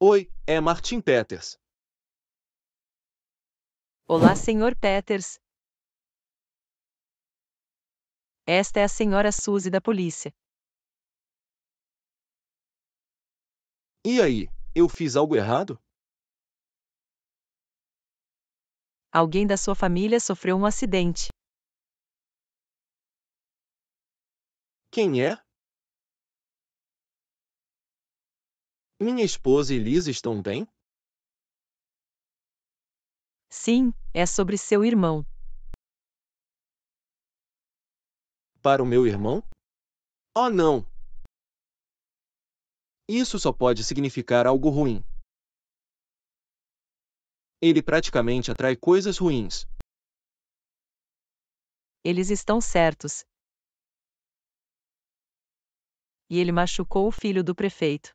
Oi, é Martin Peters. Olá, Sr. Peters. Esta é a senhora Suzy da polícia. E aí, eu fiz algo errado? Alguém da sua família sofreu um acidente. Quem é? Minha esposa e Liz estão bem? Sim, é sobre seu irmão. Para o meu irmão? Oh, não! Isso só pode significar algo ruim. Ele praticamente atrai coisas ruins. Eles estão certos. E ele machucou o filho do prefeito.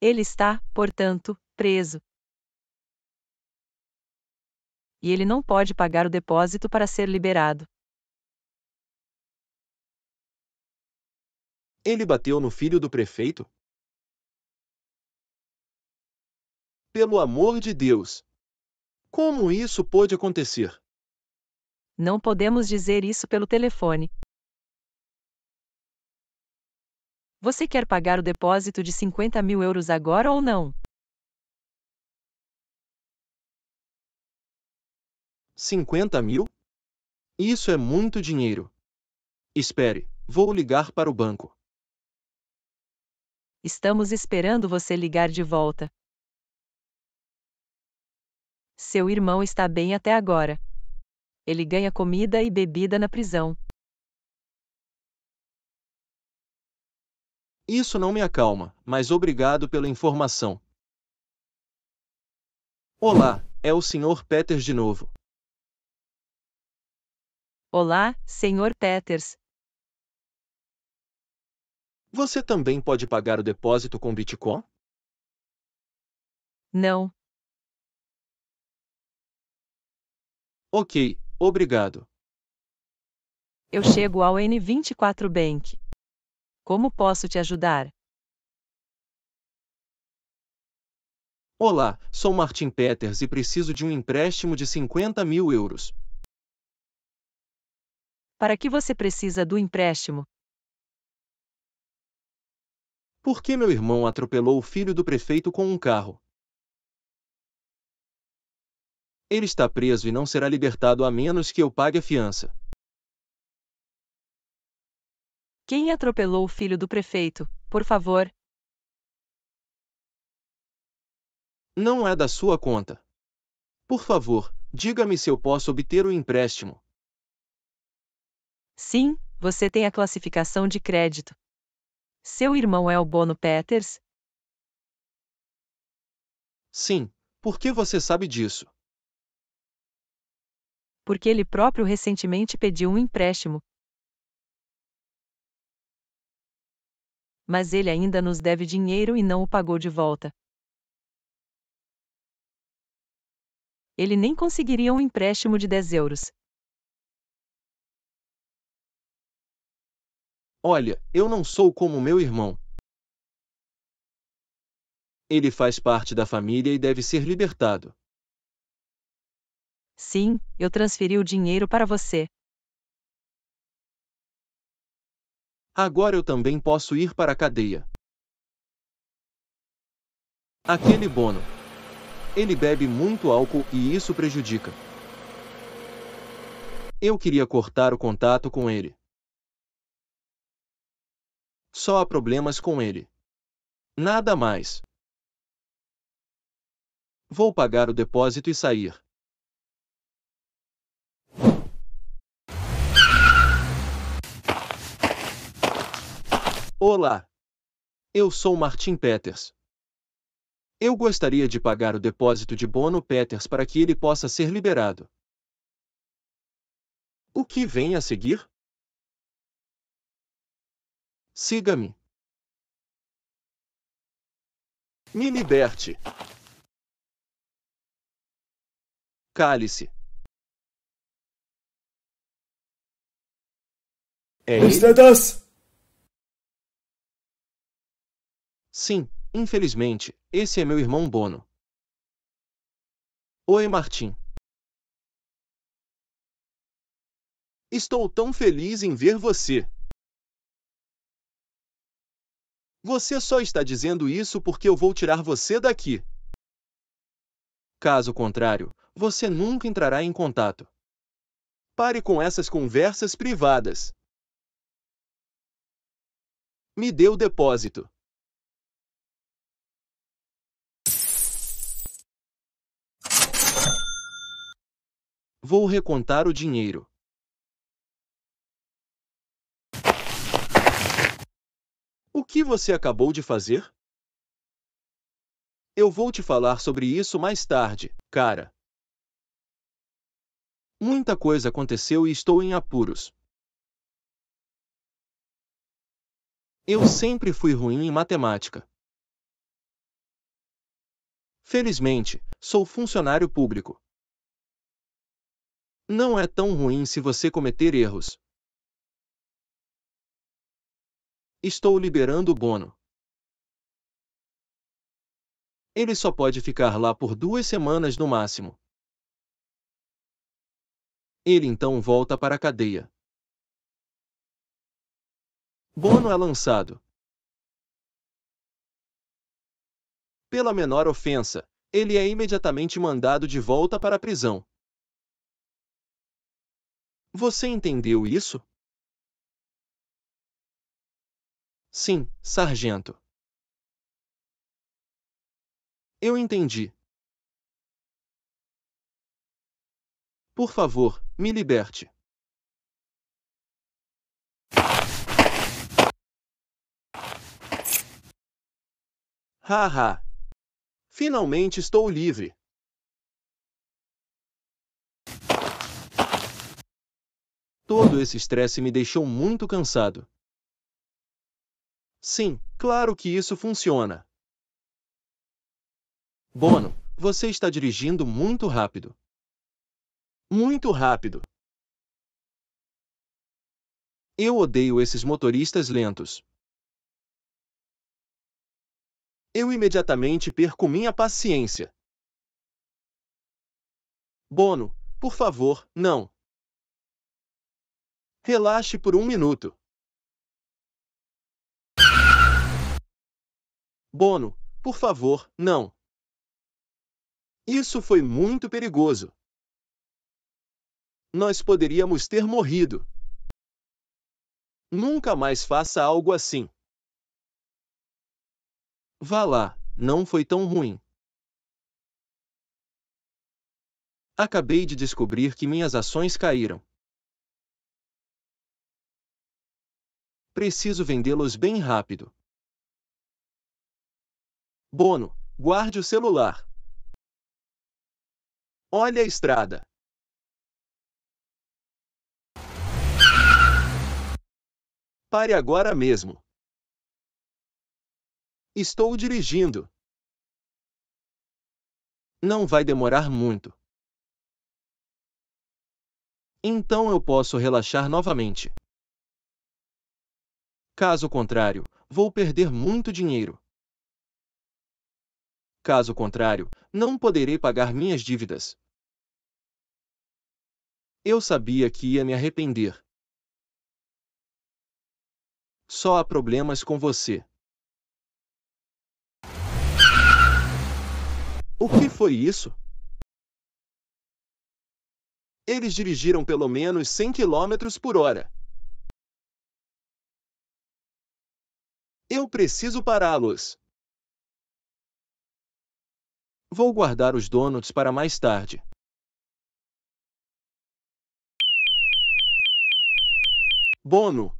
Ele está, portanto, preso. E ele não pode pagar o depósito para ser liberado. Ele bateu no filho do prefeito? Pelo amor de Deus! Como isso pôde acontecer? Não podemos dizer isso pelo telefone, Você quer pagar o depósito de 50 mil euros agora ou não? 50 mil? Isso é muito dinheiro. Espere, vou ligar para o banco. Estamos esperando você ligar de volta. Seu irmão está bem até agora. Ele ganha comida e bebida na prisão. Isso não me acalma, mas obrigado pela informação. Olá, é o Sr. Peters de novo. Olá, Sr. Peters. Você também pode pagar o depósito com Bitcoin? Não. Ok, obrigado. Eu chego ao N24 Bank. Como posso te ajudar? Olá, sou Martin Peters e preciso de um empréstimo de 50 mil euros. Para que você precisa do empréstimo? Por que meu irmão atropelou o filho do prefeito com um carro? Ele está preso e não será libertado a menos que eu pague a fiança. Quem atropelou o filho do prefeito, por favor? Não é da sua conta. Por favor, diga-me se eu posso obter o empréstimo. Sim, você tem a classificação de crédito. Seu irmão é o Bono Peters? Sim, por que você sabe disso? Porque ele próprio recentemente pediu um empréstimo, mas ele ainda nos deve dinheiro e não o pagou de volta. Ele nem conseguiria um empréstimo de 10 euros. Olha, eu não sou como meu irmão. Ele faz parte da família e deve ser libertado. Sim, eu transferi o dinheiro para você. Agora eu também posso ir para a cadeia. Aquele Bono. Ele bebe muito álcool e isso prejudica. Eu queria cortar o contato com ele. Só há problemas com ele. Nada mais. Vou pagar o depósito e sair. Olá! Eu sou Martin Peters. Eu gostaria de pagar o depósito de Bono Peters para que ele possa ser liberado. O que vem a seguir? Siga-me. Me liberte. Cale-se. É Estadas! Sim, infelizmente, esse é meu irmão Bono. Oi, Martim. Estou tão feliz em ver você. Você só está dizendo isso porque eu vou tirar você daqui. Caso contrário, você nunca entrará em contato. Pare com essas conversas privadas. Me dê o depósito. Vou recontar o dinheiro. O que você acabou de fazer? Eu vou te falar sobre isso mais tarde, cara. Muita coisa aconteceu e estou em apuros. Eu sempre fui ruim em matemática. Felizmente, sou funcionário público. Não é tão ruim se você cometer erros. Estou liberando o Bono. Ele só pode ficar lá por duas semanas no máximo. Ele então volta para a cadeia. Bono é lançado. Pela menor ofensa, ele é imediatamente mandado de volta para a prisão. Você entendeu isso? Sim, sargento. Eu entendi. Por favor, me liberte. Haha! Finalmente estou livre! Todo esse estresse me deixou muito cansado. Sim, claro que isso funciona. Bono, você está dirigindo muito rápido. Muito rápido. Eu odeio esses motoristas lentos. Eu imediatamente perco minha paciência. Bono, por favor, não. Relaxe por um minuto. Bono, por favor, não. Isso foi muito perigoso. Nós poderíamos ter morrido. Nunca mais faça algo assim. Vá lá, não foi tão ruim. Acabei de descobrir que minhas ações caíram. Preciso vendê-los bem rápido. Bono, guarde o celular. Olha a estrada. Pare agora mesmo. Estou dirigindo. Não vai demorar muito. Então eu posso relaxar novamente. Caso contrário, vou perder muito dinheiro. Caso contrário, não poderei pagar minhas dívidas. Eu sabia que ia me arrepender. Só há problemas com você. O que foi isso? Eles dirigiram pelo menos 100 km por hora. Eu preciso pará-los. Vou guardar os donuts para mais tarde. Bono.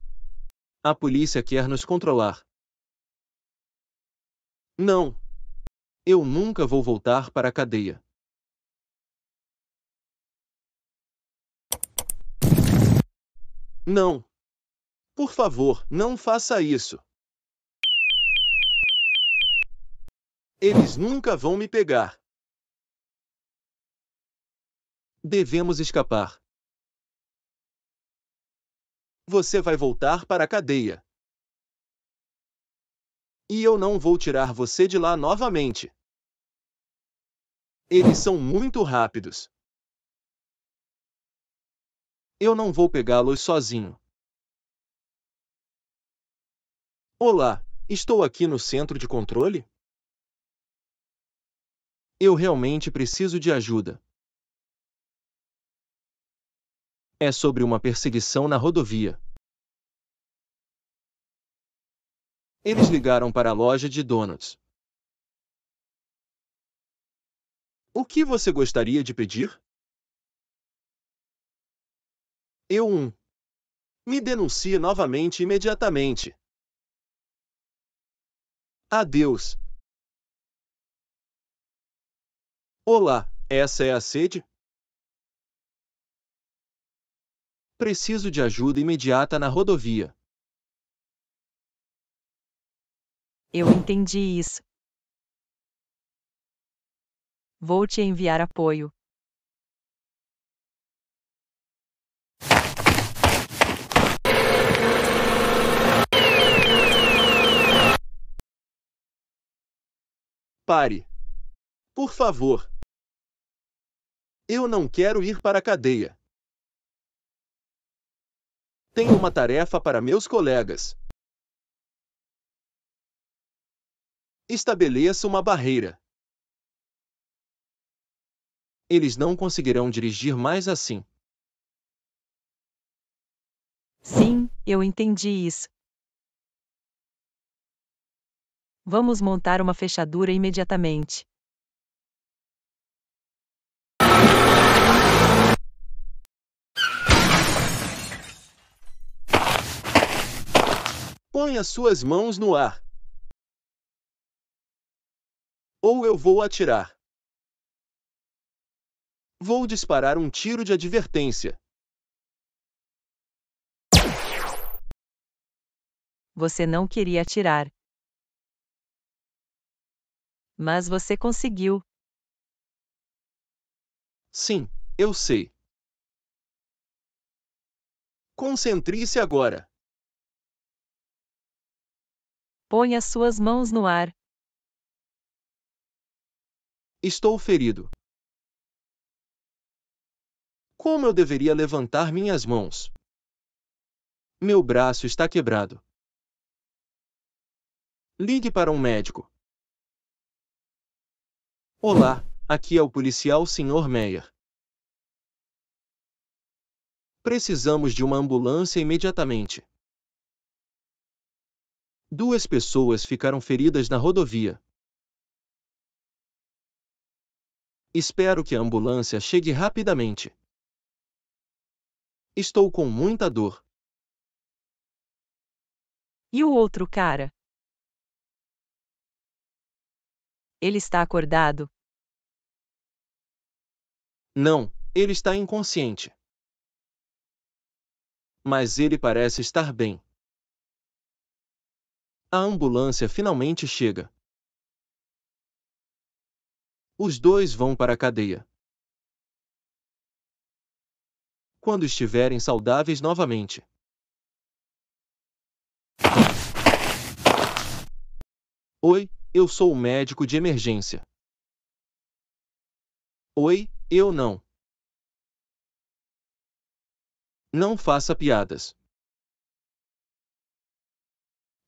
A polícia quer nos controlar. Não. Eu nunca vou voltar para a cadeia. Não. Por favor, não faça isso. Eles nunca vão me pegar. Devemos escapar. Você vai voltar para a cadeia. E eu não vou tirar você de lá novamente. Eles são muito rápidos. Eu não vou pegá-los sozinho. Olá, estou aqui no centro de controle? Eu realmente preciso de ajuda. É sobre uma perseguição na rodovia. Eles ligaram para a loja de donuts. O que você gostaria de pedir? Eu um. Me denuncie novamente imediatamente. Adeus. Olá, essa é a sede? Preciso de ajuda imediata na rodovia. Eu entendi isso. Vou te enviar apoio. Pare. Por favor. Eu não quero ir para a cadeia. Tenho uma tarefa para meus colegas. Estabeleça uma barreira. Eles não conseguirão dirigir mais assim. Sim, eu entendi isso. Vamos montar uma fechadura imediatamente. Põe as suas mãos no ar. Ou eu vou atirar. Vou disparar um tiro de advertência. Você não queria atirar. Mas você conseguiu. Sim, eu sei. Concentre-se agora. Põe as suas mãos no ar. Estou ferido. Como eu deveria levantar minhas mãos? Meu braço está quebrado. Ligue para um médico. Olá, aqui é o policial Sr. Meyer. Precisamos de uma ambulância imediatamente. Duas pessoas ficaram feridas na rodovia. Espero que a ambulância chegue rapidamente. Estou com muita dor. E o outro cara? Ele está acordado? Não, ele está inconsciente. Mas ele parece estar bem. A ambulância finalmente chega. Os dois vão para a cadeia. Quando estiverem saudáveis novamente. Oi, eu sou o médico de emergência. Oi, eu não. Não faça piadas.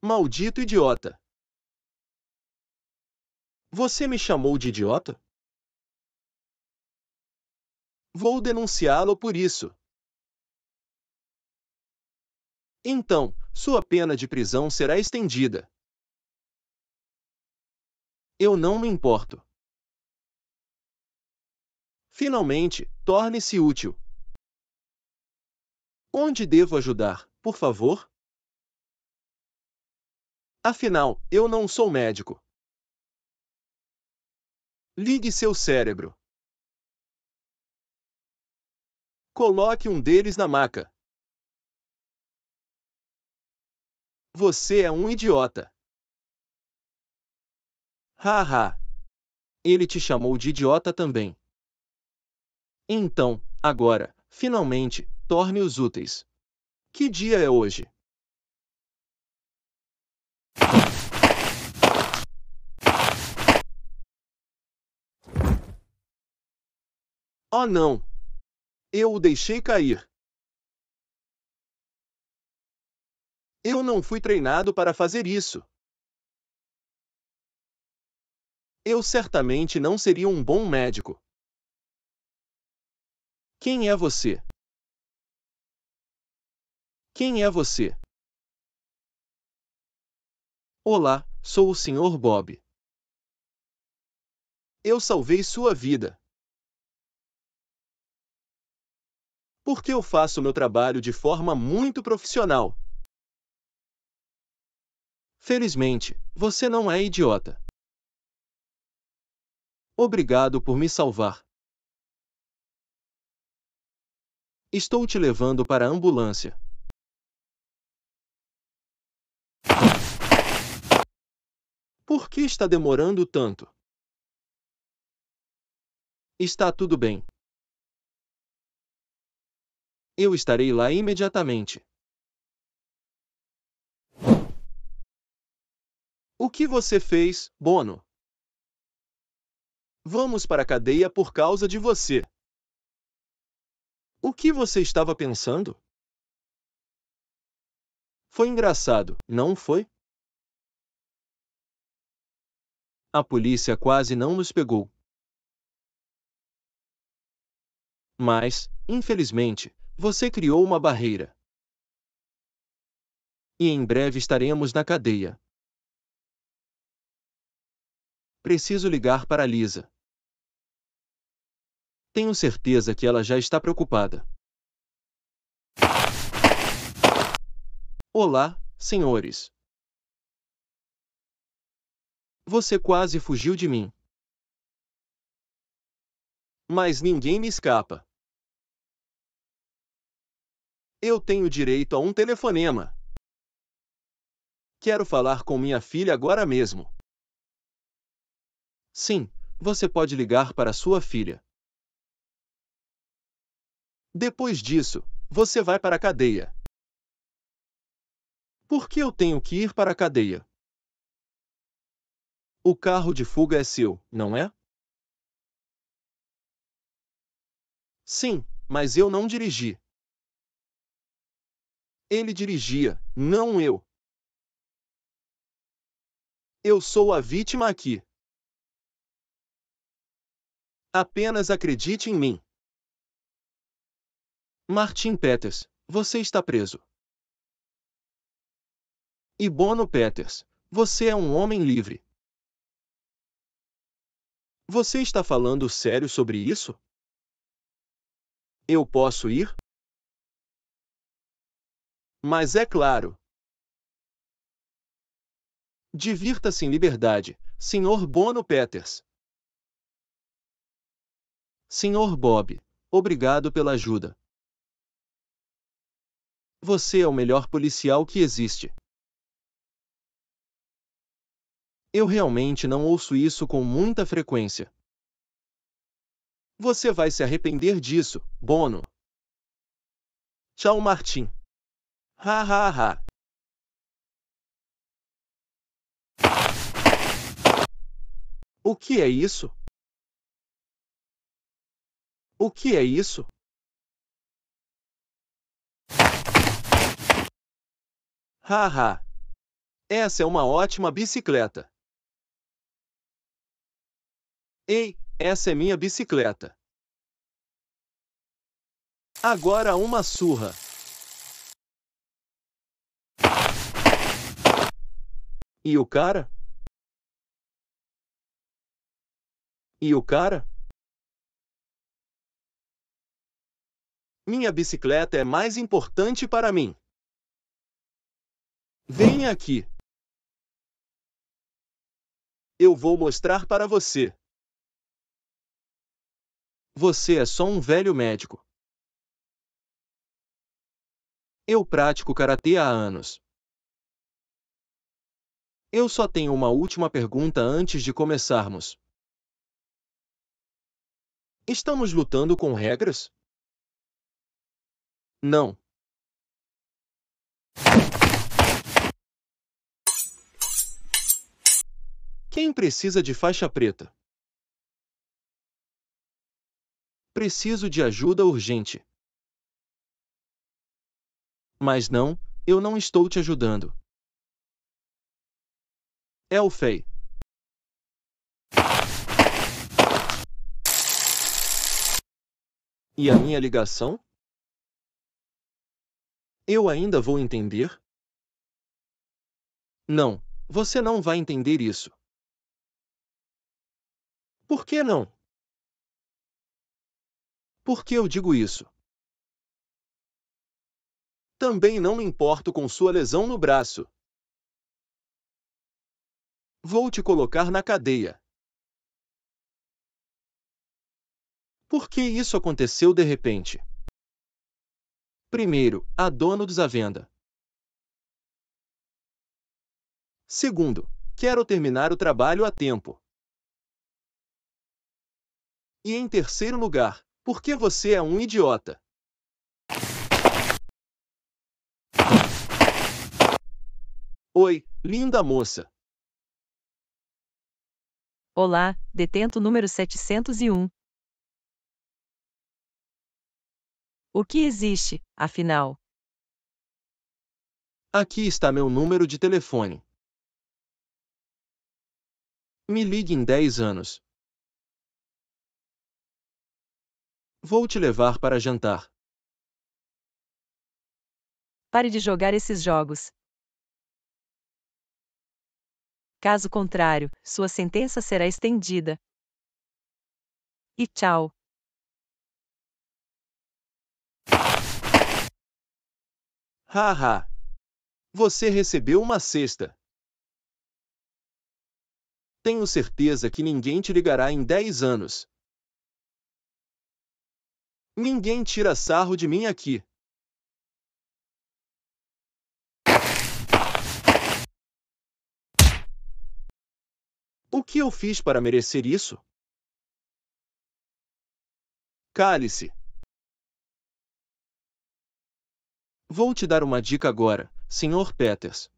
Maldito idiota! Você me chamou de idiota? Vou denunciá-lo por isso. Então, sua pena de prisão será estendida. Eu não me importo. Finalmente, torne-se útil. Onde devo ajudar, por favor? Afinal, eu não sou médico. Ligue seu cérebro. Coloque um deles na maca. Você é um idiota. Haha. Ha. Ele te chamou de idiota também. Então, agora, finalmente, torne-os úteis. Que dia é hoje? Oh não! Eu o deixei cair. Eu não fui treinado para fazer isso. Eu certamente não seria um bom médico. Quem é você? Quem é você? Olá, sou o Sr. Bob. Eu salvei sua vida. Porque eu faço meu trabalho de forma muito profissional. Felizmente, você não é idiota. Obrigado por me salvar. Estou te levando para a ambulância. Por que está demorando tanto? Está tudo bem. Eu estarei lá imediatamente. O que você fez, Bono? Vamos para a cadeia por causa de você. O que você estava pensando? Foi engraçado, não foi? A polícia quase não nos pegou. Mas, infelizmente, você criou uma barreira. E em breve estaremos na cadeia. Preciso ligar para Lisa. Tenho certeza que ela já está preocupada. Olá, senhores. Você quase fugiu de mim. Mas ninguém me escapa. Eu tenho direito a um telefonema. Quero falar com minha filha agora mesmo. Sim, você pode ligar para sua filha. Depois disso, você vai para a cadeia. Por que eu tenho que ir para a cadeia? O carro de fuga é seu, não é? Sim, mas eu não dirigi. Ele dirigia, não eu. Eu sou a vítima aqui. Apenas acredite em mim. Martin Peters, você está preso. E Bono Peters, você é um homem livre. Você está falando sério sobre isso? Eu posso ir? Mas é claro. Divirta-se em liberdade, Sr. Bono Peters. Sr. Bob, obrigado pela ajuda. Você é o melhor policial que existe. Eu realmente não ouço isso com muita frequência. Você vai se arrepender disso, Bono. Tchau, Martim. Ha ha ha. O que é isso? O que é isso? Haha! Essa é uma ótima bicicleta. Ei, essa é minha bicicleta. Agora uma surra. E o cara? E o cara? Minha bicicleta é mais importante para mim. Venha aqui. Eu vou mostrar para você. Você é só um velho médico. Eu pratico karatê há anos. Eu só tenho uma última pergunta antes de começarmos. Estamos lutando com regras? Não. Quem precisa de faixa preta? Preciso de ajuda urgente. Mas não, eu não estou te ajudando. Elfei. É e a minha ligação? Eu ainda vou entender? Não, você não vai entender isso. Por que não? Por que eu digo isso? Também não me importo com sua lesão no braço. Vou te colocar na cadeia. Por que isso aconteceu de repente? Primeiro, a dono da venda. Segundo, quero terminar o trabalho a tempo. E em terceiro lugar, porque você é um idiota. Oi, linda moça. Olá, detento número 701. O que existe, afinal? Aqui está meu número de telefone. Me ligue em 10 anos. Vou te levar para jantar. Pare de jogar esses jogos. Caso contrário, sua sentença será estendida. E tchau. Haha! Você recebeu uma cesta. Tenho certeza que ninguém te ligará em 10 anos. Ninguém tira sarro de mim aqui. O que eu fiz para merecer isso? Cale-se. Vou te dar uma dica agora, Sr. Peters.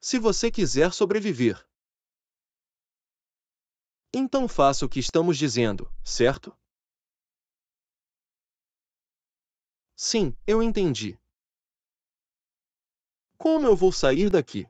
Se você quiser sobreviver, então faça o que estamos dizendo, certo? Sim, eu entendi. Como eu vou sair daqui?